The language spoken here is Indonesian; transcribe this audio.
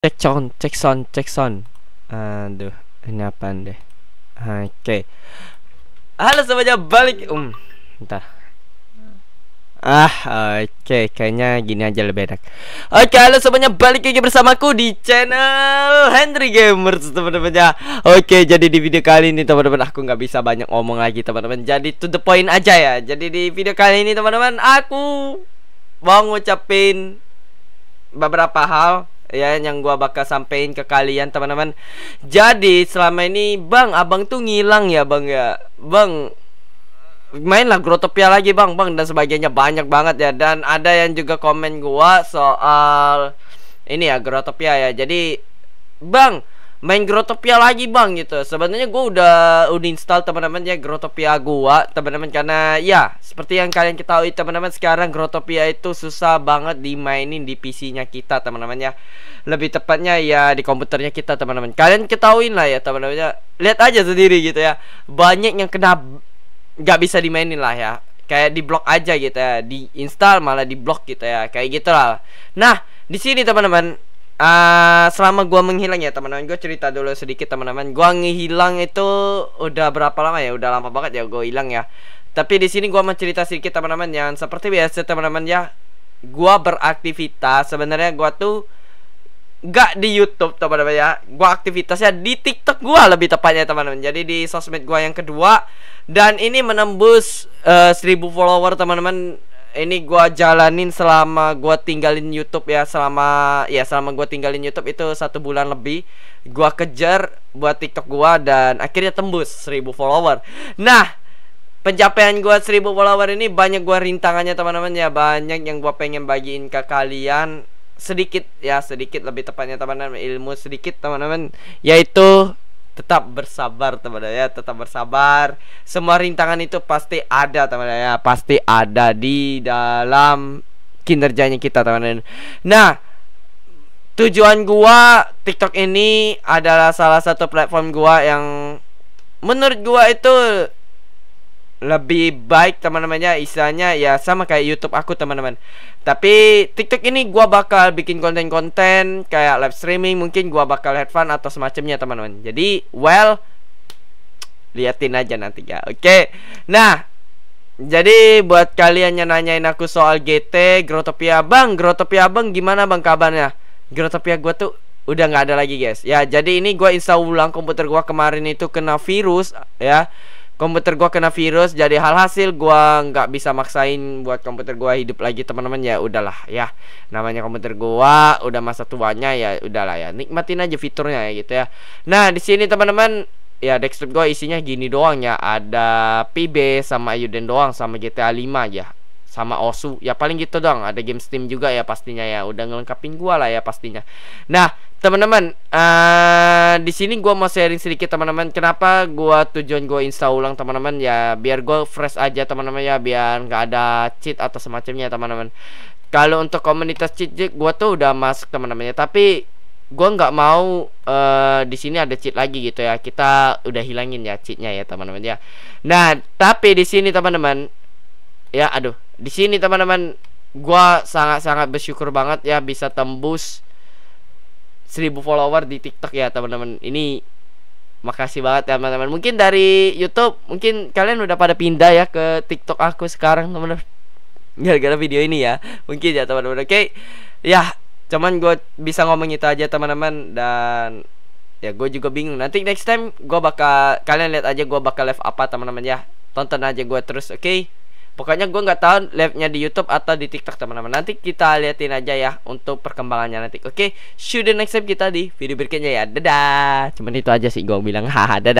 cek sound cek sound cek sound aduh ini apa deh oke okay. halo semuanya balik um entah ah oke okay. kayaknya gini aja lebih enak oke okay, halo semuanya balik lagi bersamaku di channel Henry Gamers teman-teman ya oke okay, jadi di video kali ini teman-teman aku nggak bisa banyak ngomong lagi teman-teman jadi to the point aja ya jadi di video kali ini teman-teman aku mau ngucapin beberapa hal ya yang gua bakal sampein ke kalian teman-teman. Jadi selama ini Bang, Abang tuh ngilang ya, Bang ya. Bang mainlah Grotopia lagi, Bang, Bang dan sebagainya banyak banget ya dan ada yang juga komen gua soal ini ya Grotopia ya. Jadi Bang, main Grotopia lagi bang gitu sebenarnya gue udah udah install teman-teman ya Grotopia gua teman-teman karena ya seperti yang kalian ketahui teman-teman sekarang Grotopia itu susah banget dimainin di PC-nya kita teman-teman ya lebih tepatnya ya di komputernya kita teman-teman kalian ketahuin lah ya teman-teman ya lihat aja sendiri gitu ya banyak yang kena nggak bisa dimainin lah ya kayak di blok aja gitu ya di install malah di blok gitu ya kayak gitulah nah di sini teman-teman uh, selama gua menghilang ya teman-teman gua cerita dulu sedikit teman-teman gua ngehilang itu udah berapa lama ya udah lama banget ya gua hilang ya tapi di sini gua mau cerita sedikit teman-teman yang seperti biasa teman-teman ya gua beraktivitas sebenarnya gua tuh gak di YouTube teman-teman ya. Gua aktivitasnya di TikTok gua lebih tepatnya teman-teman. Jadi di sosmed gua yang kedua dan ini menembus uh, eh, 1000 follower teman-teman ini gua jalanin selama gua tinggalin YouTube ya selama ya selama gua tinggalin YouTube itu satu bulan lebih gua kejar buat TikTok gua dan akhirnya tembus 1000 follower. Nah, pencapaian gua 1000 follower ini banyak gua rintangannya teman-teman ya, banyak yang gua pengen bagiin ke kalian sedikit ya, sedikit lebih tepatnya teman-teman ilmu sedikit teman-teman yaitu tetap bersabar teman ya tetap bersabar semua rintangan itu pasti ada teman ya pasti ada di dalam kinerjanya kita teman-teman nah tujuan gua TikTok ini adalah salah satu platform gua yang menurut gua itu lebih baik teman-temannya istilahnya ya sama kayak YouTube aku teman-teman. Tapi TikTok ini gua bakal bikin konten-konten kayak live streaming mungkin gua bakal headphone atau semacamnya teman-teman. Jadi well liatin aja nanti ya. Oke. Okay? Nah, jadi buat kalian yang nanyain aku soal GT Grotopia Bang, Grotopia Bang gimana Bang kabarnya? Grotopia gua tuh udah nggak ada lagi guys. Ya, jadi ini gua install ulang komputer gua kemarin itu kena virus ya komputer gua kena virus jadi hal hasil gua nggak bisa maksain buat komputer gua hidup lagi teman-teman ya udahlah ya namanya komputer gua udah masa tuanya ya udahlah ya nikmatin aja fiturnya ya gitu ya nah di sini teman-teman ya desktop gua isinya gini doang ya ada PB sama Ayuden doang sama GTA 5 ya sama Osu ya paling gitu dong ada game Steam juga ya pastinya ya udah ngelengkapin gua lah ya pastinya nah teman-teman uh, di sini gua mau sharing sedikit teman-teman kenapa gua tujuan gua install ulang teman-teman ya biar gua fresh aja teman-teman ya biar nggak ada cheat atau semacamnya teman-teman kalau untuk komunitas cheat gua tuh udah masuk teman-teman ya tapi gua nggak mau uh, di sini ada cheat lagi gitu ya kita udah hilangin ya cheatnya ya teman-teman ya nah tapi di sini teman-teman ya aduh di sini teman-teman gua sangat-sangat bersyukur banget ya bisa tembus 1000 follower di TikTok ya teman-teman ini makasih banget ya teman-teman mungkin dari YouTube mungkin kalian udah pada pindah ya ke TikTok aku sekarang teman-teman gara-gara video ini ya mungkin ya teman-teman oke okay? ya cuman gua bisa ngomong itu aja teman-teman dan ya gue juga bingung nanti next time gue bakal kalian lihat aja gue bakal live apa teman-teman ya tonton aja gue terus oke okay? Pokoknya gue nggak tahu live-nya di YouTube atau di TikTok teman-teman. Nanti kita liatin aja ya untuk perkembangannya nanti. Oke, okay, see you the next time kita di video berikutnya ya. Dadah. Cuman itu aja sih gue bilang. Haha, dadah.